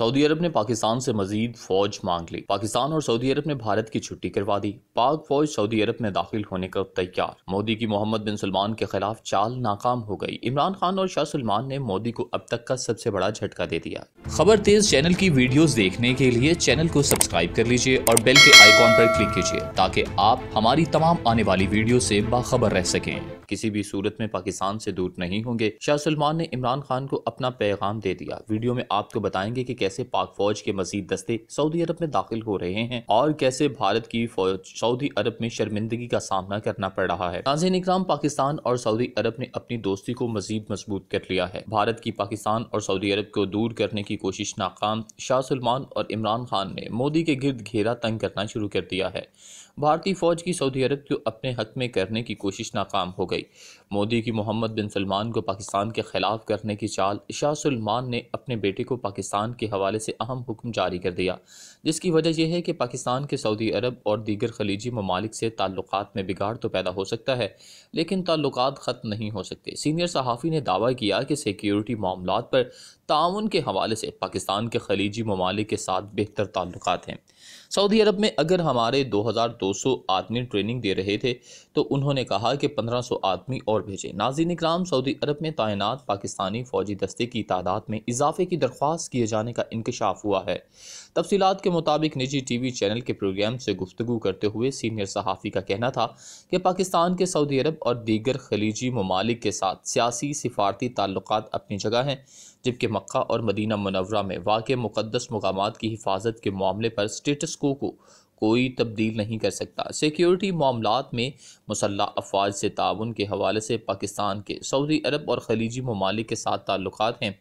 Saudi अरब ने पाकिस्तान से मजीद फौज मांग ली पाकिस्तान और सऊदी अरब ने भारत की छुट्टी करवा दी पाक फौज सऊदी अरब में दाखिल होने का तैयार मोदी की मोहम्मद बिन सलमान के खिलाफ चाल नाकाम हो गई इमरान खान और शाह सलमान ने मोदी को अब तक का सबसे बड़ा झटका दे दिया खबर तेज चैनल की वीडियो देखने के लिए चैनल को सब्सक्राइब कर लीजिए और बेल के आइकॉन पर क्लिक कीजिए ताकि आप हमारी तमाम आने वाली वीडियो ऐसी बाखबर रह सके किसी भी सूरत में पाकिस्तान से दूर नहीं होंगे शाह सलमान ने इमरान खान को अपना पैगाम दे दिया वीडियो में आपको बताएंगे की कैसे कैसे पाक फौज के मजीद दस्ते सऊदी अरब में दाखिल हो रहे हैं और कैसे भारत की फौज सऊदी अरब में शर्मिंदगी का सामना करना पड़ रहा है नाजिन इक्राम पाकिस्तान और सऊदी अरब ने अपनी दोस्ती को मजीद मजबूत कर लिया है भारत की पाकिस्तान और सऊदी अरब को दूर करने की कोशिश नाकाम शाह सलमान और इमरान खान ने मोदी के गिर्द घेरा तंग करना शुरू कर दिया है भारतीय फौज की सऊदी अरब को अपने हक में करने की कोशिश नाकाम हो गई मोदी की मोहम्मद बिन सलमान को पाकिस्तान के खिलाफ करने की चाल शाह सलमान ने अपने बेटे को पाकिस्तान के हवाले से अहम हुक्म जारी कर दिया जिसकी वजह यह है कि पाकिस्तान के सऊदी अरब और दीगर खलीजी ममालिक से ताल्लुक में बिगाड़ तो पैदा हो सकता है लेकिन ताल्लुक ख़त्म नहीं हो सकते सीनियर सहाफ़ी ने दावा किया कि सिक्योरिटी मामला पर ताउन के हवाले से पाकिस्तान के खलीजी ममालिक के साथ बेहतर ताल्लुक हैं सऊदी अरब में अगर हमारे 2200 आदमी ट्रेनिंग दे रहे थे तो उन्होंने कहा कि 1500 आदमी और भेजें नाजीन इकराम सऊदी अरब में तैनात पाकिस्तानी फ़ौजी दस्ते की तादाद में इजाफे की दरख्वास्त किए जाने का इंकशाफ हुआ है तफसीत के मुताबिक निजी टी वी चैनल के प्रोग्राम से गुफ्तु करते हुए सीनियर सहाफ़ी का कहना था कि पाकिस्तान के सऊदी अरब और दीगर खलीजी ममालिक के साथ सियासी सिफारती ताल्लुक अपनी जगह हैं जबकि मक्का और मदीना मनवरा में वाक़ मुक़दस मकाम की हिफाजत के मामले पर स्टेटस को को कोई तब्दील नहीं कर सकता सिक्योरिटी मामलों में मुसल्ह अफवाज से ताउन के हवाले से पाकिस्तान के सऊदी अरब और खलीजी ममालिक के साथ ताल्लुक हैं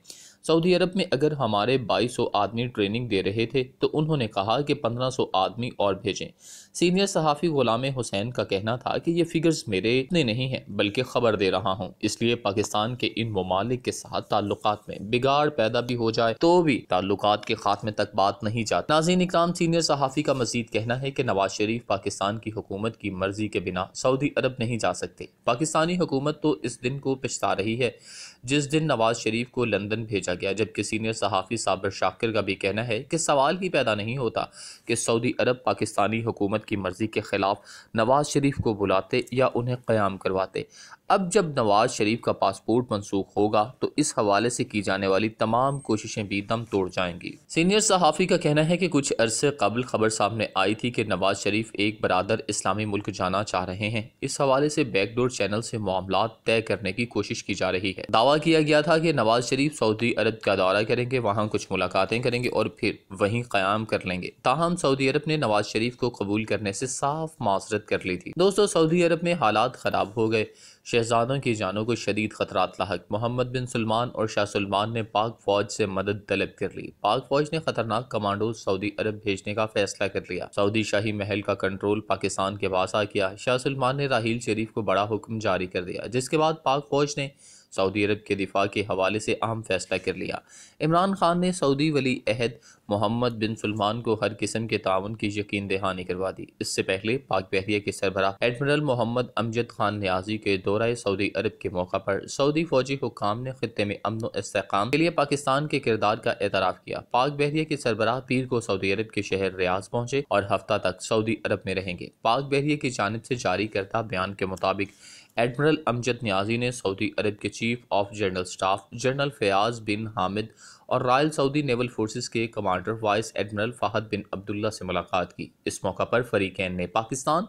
सऊदी अरब में अगर हमारे 2200 आदमी ट्रेनिंग दे रहे थे तो उन्होंने कहा कि 1500 आदमी और भेजें सीनियर सहाफ़ी गुलाम हुसैन का कहना था कि ये फिगर्स मेरे इतने नहीं हैं बल्कि खबर दे रहा हूँ इसलिए पाकिस्तान के इन ममालिक के साथ ताल्लुक में बिगाड़ पैदा भी हो जाए तो भी ताल्लुक के खात्मे तक बात नहीं जाती नाजीन इकाम सीनियर सहाफ़ी का मजीद कहना है कि नवाज शरीफ पाकिस्तान की हुकूमत की मर्जी के बिना सऊदी अरब नहीं जा सकते पाकिस्तानी हुकूमत तो इस दिन को पछता रही है जिस दिन नवाज शरीफ को लंदन भेजा गया जबकि सीनियर सहाफ़ी साबर शाकिर का भी कहना है कि सवाल ही पैदा नहीं होता कि सऊदी अरब पाकिस्तानी हुकूमत की मर्ज़ी के ख़िलाफ़ नवाज शरीफ को बुलाते या उन्हें क़याम करवाते अब जब नवाज शरीफ का पासपोर्ट मनसूख होगा तो इस हवाले से की जाने वाली तमाम कोशिशें भी दम तोड़ जाएंगी सीनियर सहाफ़ी का कहना है कि कुछ अरसे कबल खबर सामने आई थी कि नवाज शरीफ एक बरदर इस्लामी मुल्क जाना चाह रहे हैं इस हवाले से बैकडोर चैनल से मामला तय करने की कोशिश की जा रही है दावा किया गया था कि नवाज शरीफ सऊदी अरब का दौरा करेंगे वहाँ कुछ मुलाकातें करेंगे और फिर वहीं क्याम कर लेंगे ताहम सऊदी अरब ने नवाज शरीफ को कबूल करने से साफ मासरत कर ली थी दोस्तों सऊदी अरब में हालात खराब हो गए शहजादों की जानों को शदीद खतरा लाक मोहम्मद बिन सलमान और शाह सलमान ने पाक फौज से मदद तलब कर ली पाक फौज ने खतरनाक कमांडो सऊदी अरब भेजने का फैसला कर लिया सऊदी शाही महल का कंट्रोल पाकिस्तान के पास आ किया शाह सलमान ने राहील शरीफ को बड़ा हुक्म जारी कर दिया जिसके बाद पाक फौज ने सऊदी अरब के दिफा के हवाले से अहम फैसला कर लिया इमरान खान ने सऊदी वली अहद मोहम्मद बिन सलमान को हर किस्म के ताउन की यकीन दहानी करवा दी इससे पहले पाक बहरिया के सरबरा एडमिरल मोहम्मद अमजद खान न्याजी के दौरा सऊदी अरब के मौका पर सऊदी फौजी हुकाम ने खत्े में अमन इसकाम के लिए पाकिस्तान के किरदार का एतराफ़ किया पाक बहरिया के सरबराह पीर को सऊदी अरब के शहर रियाज पहुंचे और हफ्ता तक सऊदी अरब में रहेंगे पाक बहरिया की जानब से जारी करता बयान के मुताबिक एडमिरल अमजद न्याजी ने सऊदी अरब के chief of general staff general Fayyaz bin Hamid और रॉयल सऊदी नेवल फोर्सेस के commander vice admiral Fahad bin Abdullah से मुलाकात की इस मौका पर फरीकैन ने पाकिस्तान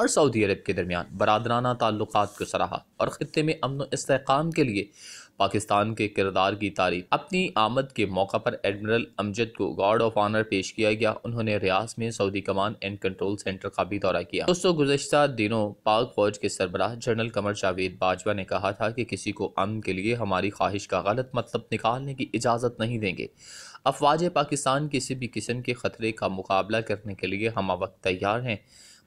और सऊदी अरब के दरमियान बरदराना ताल्लुक को सराहा और ख़त्े में अमन इसकाम के लिए पाकिस्तान के किरदार की तारीफ अपनी आमद के मौका पर एडमिरल अमजद को गार्ड ऑफ ऑनर पेश किया गया उन्होंने रियाज में Saudi command and control centre का भी दौरा किया दोस्तों गुजशत दिनों पाक फौज के सरबराह जनरल कमर जावेद बाजवा ने कहा था कि किसी को अमन के लिए हमारी ख्वाहिश का गलत मतलब निकालने की इजाज़त नहीं देंगे अफवाज पाकिस्तान किसी भी किस्म के ख़तरे का मुकाबला करने के लिए हम वक्त तैयार हैं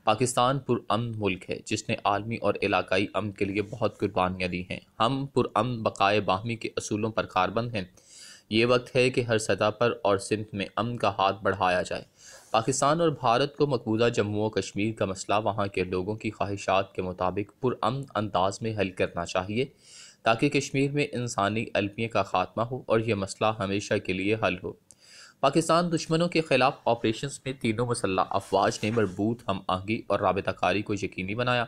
पाकिस्तान पुरम मुल्क है जिसने आलमी और इलाकई अम के लिए बहुत कुर्बानियाँ दी हैं हम पुरअम बकाए बाहमी के असूलों पर कारबंद हैं ये वक्त है कि हर सतह पर और सिंध में अम का हाथ बढ़ाया जाए पाकिस्तान और भारत को मकबूजा जम्मू और कश्मीर का मसला वहाँ के लोगों की ख्वाहिशात के मुताबिक पुरम अंदाज में हल करना चाहिए ताकि कश्मीर में इंसानी अलमिया का खात्मा हो और यह मसला हमेशा के लिए हल हो पाकिस्तान दुश्मनों के खिलाफ ऑपरेशन में तीनों मसल्ला अफवाज ने मरबूत हम आहंगी और रबताकारी को यकीनी बनाया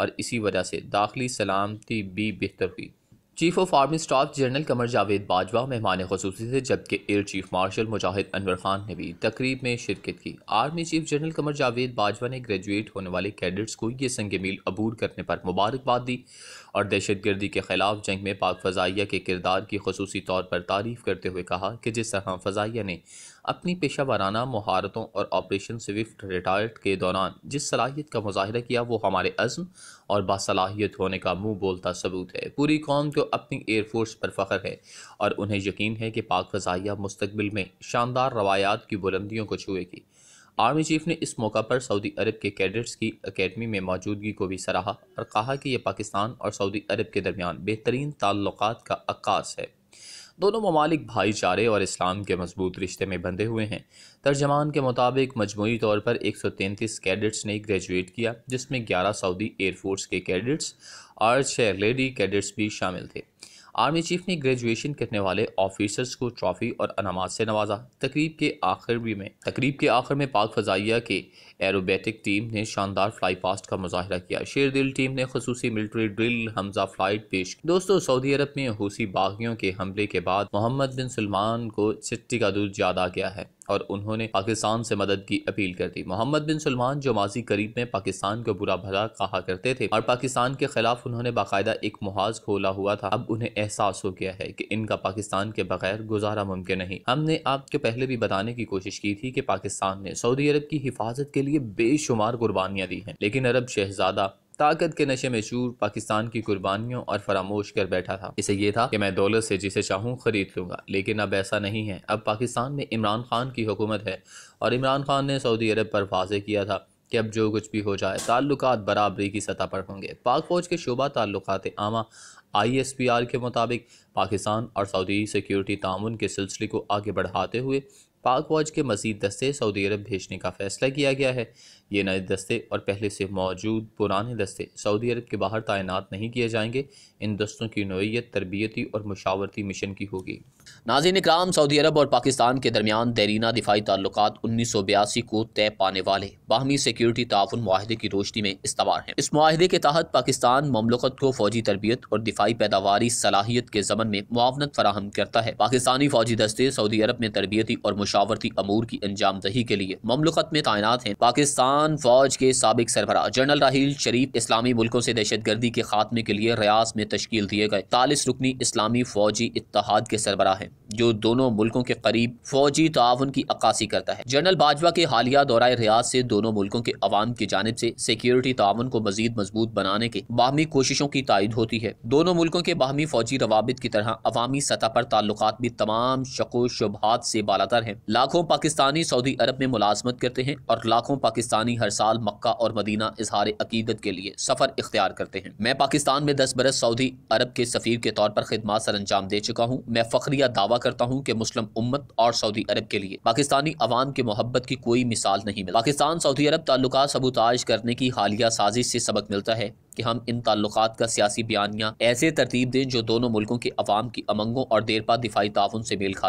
और इसी वजह से दाखिली सलामती भी बेहतर हुई chief of army staff general Qamar Javed Bajwa मेहमान खसूस थे जबकि air chief marshal Mujahid Anwar Khan ने भी तकरीब में शिरकत की army chief general Qamar Javed Bajwa ने ग्रेजुएट होने वाले कैडेट्स को ये संग मील अबूर करने पर मुबारकबाद दी और दहशत गर्दी के खिलाफ जंग में पाक फ़जाइया के किरदार की खसूस तौर पर तारीफ करते हुए कहा कि जिस तरह फ़जाइया ने अपनी पेशा वाराना महारतों और ऑपरेशन स्विफ्ट रिटायर्ड के दौरान जिस सलाहियत का मुजाहरा किया वो हमारे अज़म और बासलाहियत होने का मुँह बोलता सबूत है पूरी कौम को तो अपनी एयरफोर्स पर फ़ख्र है और उन्हें यकीन है कि पाक फ़जाइया मुस्तबिल में शानदार रवायात की बुलंदियों को छुएगी आर्मी चीफ ने इस मौका पर सऊदी अरब के कैडेट्स की अकेडमी में मौजूदगी को भी सराहा और कहा कि यह पाकिस्तान और सऊदी अरब के दरमियान बेहतरीन ताल्लुक का अक्स है दोनों ममालिक भाईचारे और इस्लाम के मजबूत रिश्ते में बंधे हुए हैं तर्जमान के मुताबिक मजमू तौर पर एक सौ तैंतीस कैडेट्स ने ग्रेजुएट किया जिसमें ग्यारह सऊदी एयरफोर्स के कैडेट्स और छह लेडी कैडेट्स भी शामिल थे आर्मी चीफ ने ग्रेजुएशन करने वाले ऑफिसर्स को ट्रॉफी और अनामात से नवाजा तकरीब के आखिर भी में तकरीब के आखिर में पाक फजाइया के एरोबैटिक टीम ने शानदार फ्लाई पास्ट का मुजाहरा किया शेर दिल टीम ने खसूस मिलिट्री ड्रिल हमजा फ्लाइट पेश की दोस्तों सऊदी अरब में हूसी बागियों के हमले के बाद मोहम्मद बिन सलमान को चिट्टी का दूध याद आ गया है और उन्होंने पाकिस्तान से मदद की अपील कर दी मोहम्मद बिन सलमान जो माजी करीब में पाकिस्तान को बुरा भला कहा करते थे और पाकिस्तान के खिलाफ उन्होंने बाकायदा एक मुहाज खोला हुआ था अब उन्हें एहसास हो गया है की इनका पाकिस्तान के बगैर गुजारा मुमकिन नहीं हमने आपके पहले भी बताने की कोशिश की थी की पाकिस्तान ने सऊदी अरब की हिफाजत के लिए बेशुमार कुर्बानियाँ दी हैं लेकिन अरब शहजादा ताकत के नशे में चूर पाकिस्तान की कुर्बानियों और फरामोश कर बैठा था इसे ये था कि मैं दौलत से जिसे चाहूँ खरीद लूँगा लेकिन अब ऐसा नहीं है अब पाकिस्तान में इमरान खान की हुकूमत है और इमरान खान ने सऊदी अरब पर वाजे किया था कि अब जो कुछ भी हो जाए ताल्लुक बराबरी की सतह पर होंगे पाक फौज के शोबा ताल्लुक आमा आई एस पी आर के मुताबिक पाकिस्तान और सऊदी सिक्योरिटी तामुन के सिलसिले को आगे बढ़ाते हुए पाक फौज के मजीद दस्ते सऊदी अरब भेजने का फैसला किया गया है ये नए दस्ते और पहले से मौजूद पुराने दस्ते सऊदी अरब के बाहर तैनात नहीं किए जाएंगे इन दस्तों की नोयत तरबियती और मशावरती मिशन की होगी नाजिन इक्राम सऊदी अरब और पाकिस्तान के दरमियान दरीना दिफाई ताल्लुक उन्नीस सौ बयासी को तय पाने वाले बाहमी सिक्योरिटी ताउन माहे की रोशनी में इस्तेमाल है इस माहे के तहत पाकिस्तान ममलकत को फौजी तरबियत और दिफाई पैदावारी सलाहियत के जमन में मुआवनत फराहम करता है पाकिस्तानी फौजी दस्ते सऊदी अरब में तरबियती और मशावरती अमूर की अंजामदही के लिए ममलकत में तैनात हैं पाकिस्तान फौज के सबक सरबरा जनरल राहील शरीफ इस्लामी मुल्कों से दहशत गर्दी के खात्मे के लिए रियाज में तश्कील दिए गए तालीस रुकनी इस्लामी फौजी इतिहाद के सरबरा है जो दोनों मुल्कों के करीब फौजी ताउन की अक्सी करता है जनरल बाजवा के हालिया दौरा रियाज से दोनों मुल्कों के अवाम की जानब से सिक्योरिटी ताउन को मजीद मजबूत बनाने के बाहमी कोशिशों की तायद होती है दोनों मुल्कों के बाहमी फौजी रवाबित की तरह अवामी सतह पर ताल्लुक भी तमाम शको शुभात से बालातर हैं लाखों पाकिस्तानी सऊदी अरब में मुलाजमत करते हैं और लाखों पाकिस्तानी हर साल मक्का और मदीना इजहार अकीदत के लिए सफ़र इख्तियार करते हैं मैं पाकिस्तान में दस बरस सऊदी अरब के सफ़ीर के तौर पर खदमात सर अंजाम दे चुका हूँ मैं फख्रिया दावा करता हूँ की मुस्लिम उम्मत और सऊदी अरब के लिए पाकिस्तानी अवाम की मोहब्बत की कोई मिसाल नहीं मिली पाकिस्तान सऊदी अरब ताल्लुक सबूताज करने की हालिया साजिश से सबक मिलता है कि हम इन ताल्लुक का सियासी बयानियाँ ऐसे तरतीब दें जो दोनों मुल्कों के अवाम की अमंगों और देरपा दिफाई ताउन से मेल खाता